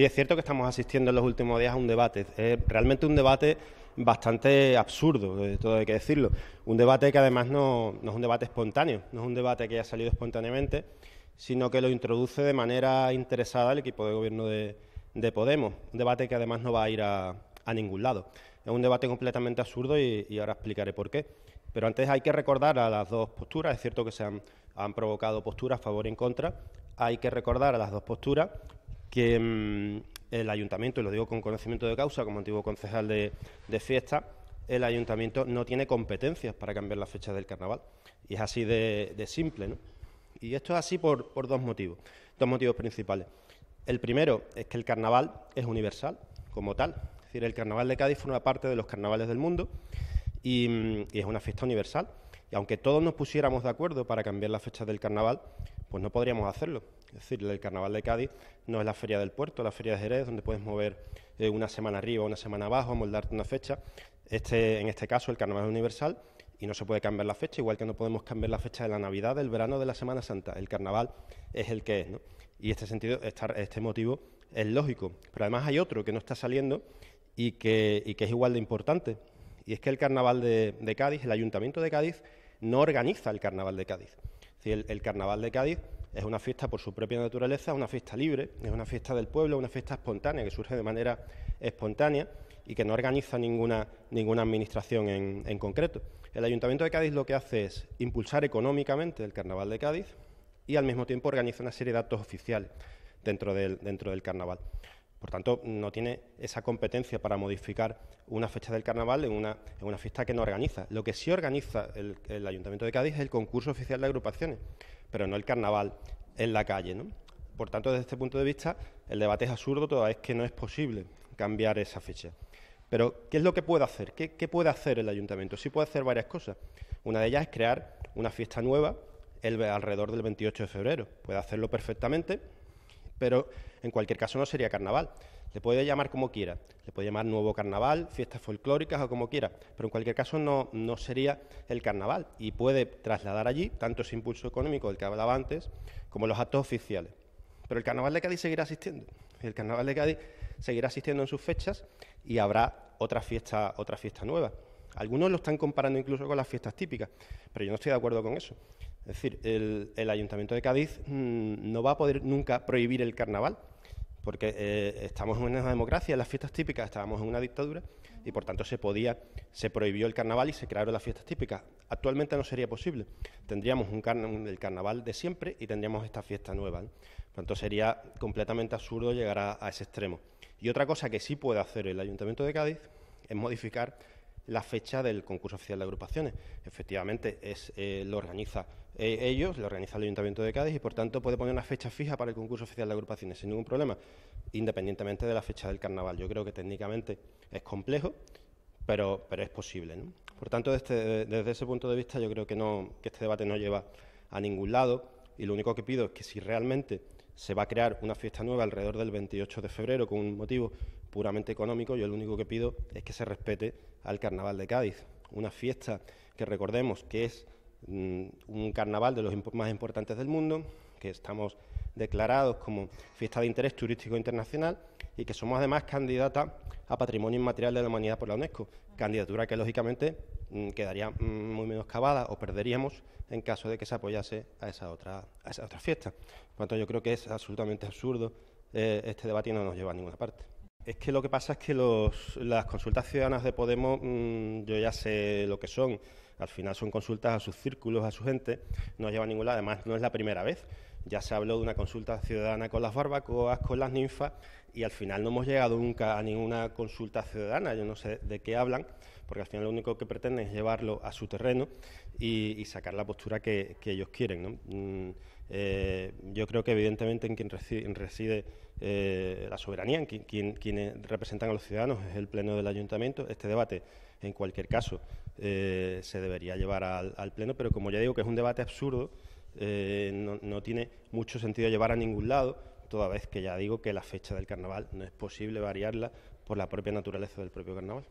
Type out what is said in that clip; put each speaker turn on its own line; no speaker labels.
Sí, es cierto que estamos asistiendo en los últimos días a un debate, Es realmente un debate bastante absurdo, de todo hay que decirlo. Un debate que además no, es un debate espontáneo, no es un debate que haya salido espontáneamente, sino que lo introduce de manera interesada el equipo de gobierno de, Podemos. Un debate que además no va a ir a, ningún lado. Es un debate completamente absurdo y, ahora explicaré por qué. Pero antes hay que recordar a las dos posturas, es cierto que se han, han provocado posturas a favor y en contra, hay que recordar a las dos posturas que mm, el ayuntamiento, y lo digo con conocimiento de causa como antiguo concejal de, fiesta, el ayuntamiento no tiene competencias para cambiar las fechas del carnaval. Y es así de, simple, Y esto es así por, dos motivos, dos motivos principales. El primero es que el carnaval es universal, como tal. Es decir, el carnaval de Cádiz forma parte de los carnavales del mundo y, mm, es una fiesta universal. Y aunque todos nos pusiéramos de acuerdo para cambiar las fechas del carnaval, pues no podríamos hacerlo. Es decir, el carnaval de Cádiz no es la feria del puerto, la feria de Jerez, donde puedes mover eh, una semana arriba, una semana abajo, moldarte una fecha. Este, en este caso, el carnaval es universal y no se puede cambiar la fecha, igual que no podemos cambiar la fecha de la Navidad, del verano, de la Semana Santa. El carnaval es el que es, ¿no? Y este sentido, este motivo es lógico. Pero además hay otro que no está saliendo y que, es igual de importante. Y es que el carnaval de Cádiz, el ayuntamiento de Cádiz, no organiza el carnaval de Cádiz el, carnaval de Cádiz es una fiesta por su propia naturaleza, una fiesta libre, es una fiesta del pueblo, una fiesta espontánea, que surge de manera espontánea y que no organiza ninguna, ninguna administración en, concreto. El Ayuntamiento de Cádiz lo que hace es impulsar económicamente el Carnaval de Cádiz y al mismo tiempo organiza una serie de actos oficiales dentro del, dentro del Carnaval. Por tanto, no tiene esa competencia para modificar una fecha del carnaval en una, fiesta que no organiza. Lo que sí organiza el, Ayuntamiento de Cádiz es el concurso oficial de agrupaciones, pero no el carnaval en la calle. Por tanto, desde este punto de vista, el debate es absurdo toda vez que no es posible cambiar esa fecha. Pero, ¿qué es lo que puede hacer? ¿Qué, puede hacer el ayuntamiento? Sí puede hacer varias cosas. Una de ellas es crear una fiesta nueva el, alrededor del 28 de febrero. Puede hacerlo perfectamente pero en cualquier caso no sería carnaval. Le puede llamar como quiera, le puede llamar nuevo carnaval, fiestas folclóricas o como quiera, pero en cualquier caso no, sería el carnaval y puede trasladar allí tanto ese impulso económico del que hablaba antes como los actos oficiales. Pero el carnaval de Cádiz seguirá asistiendo, el carnaval de Cádiz seguirá asistiendo en sus fechas y habrá otra fiesta, otra fiesta nueva. Algunos lo están comparando incluso con las fiestas típicas, pero yo no estoy de acuerdo con eso. Es decir, el, Ayuntamiento de Cádiz mm, no va a poder nunca prohibir el carnaval, porque eh, estamos en una democracia, las fiestas típicas estábamos en una dictadura y por tanto se podía, se prohibió el carnaval y se crearon las fiestas típicas. Actualmente no sería posible. Tendríamos un el carnaval de siempre y tendríamos esta fiesta nueva. Por tanto sería completamente absurdo llegar a ese extremo. Y otra cosa que sí puede hacer el Ayuntamiento de Cádiz es modificar la fecha del concurso oficial de agrupaciones. Efectivamente, es, eh, lo organiza eh, ellos, lo organiza el Ayuntamiento de Cádiz y, por tanto, puede poner una fecha fija para el concurso oficial de agrupaciones sin ningún problema, independientemente de la fecha del carnaval. Yo creo que técnicamente es complejo, pero, pero es posible. Por tanto, desde, este, desde, ese punto de vista, yo creo que, no, que este debate no lleva a ningún lado y lo único que pido es que si realmente se va a crear una fiesta nueva alrededor del 28 de febrero con un motivo puramente económico. Yo lo único que pido es que se respete al Carnaval de Cádiz. Una fiesta que recordemos que es mm, un carnaval de los más importantes del mundo, que estamos declarados como fiesta de interés turístico internacional y que somos además candidata a Patrimonio Inmaterial de la Humanidad por la UNESCO, candidatura que lógicamente Mm, quedaría mm, muy menos cavada o perderíamos en caso de que se apoyase a esa otra, fiesta. Por tanto, yo creo que es absolutamente absurdo eh, este debate y no nos lleva a ninguna parte. Es que lo que pasa es que las consultas ciudadanas de Podemos, mm, yo ya sé lo que son. Al final son consultas a sus círculos, a su gente, no lleva a ninguna, además no es la primera vez. Ya se habló de una consulta ciudadana con las barbacoas, con las ninfas, y al final no hemos llegado nunca a ninguna consulta ciudadana. Yo no sé de qué hablan, porque al final lo único que pretenden es llevarlo a su terreno y, sacar la postura que, ellos quieren. Mm, eh, yo creo que evidentemente en quien reside, eh, la soberanía, en quien, quienes representan a los ciudadanos es el Pleno del Ayuntamiento. Este debate, en cualquier caso, eh, se debería llevar al, al Pleno, pero como ya digo que es un debate absurdo, eh, no, no tiene mucho sentido llevar a ningún lado, toda vez que ya digo que la fecha del carnaval no es posible variarla por la propia naturaleza del propio carnaval.